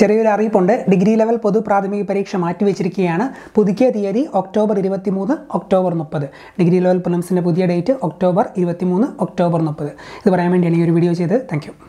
ചെറിയൊരു അറിയിപ്പുണ്ട് degree level പൊതു പ്രാഥമിക പരീക്ഷ മാറ്റിവെച്ചിരിക്കുകയാണ് പുതുക്കിയ തീയതി ഒക്ടോബർ മൂന്ന് ഒക്ടോബർ മുപ്പത് ഡിഗ്രി ലെവൽ പ്രിലിംസിൻ്റെ പുതിയ ഡേറ്റ് ഒക്ടോബർ ഇരുപത്തിമൂന്ന് ഒക്ടോബർ മുപ്പത് ഇത് പറയാൻ വേണ്ടിയാണ് ഈ ഒരു വീഡിയോ ചെയ്ത് താങ്ക്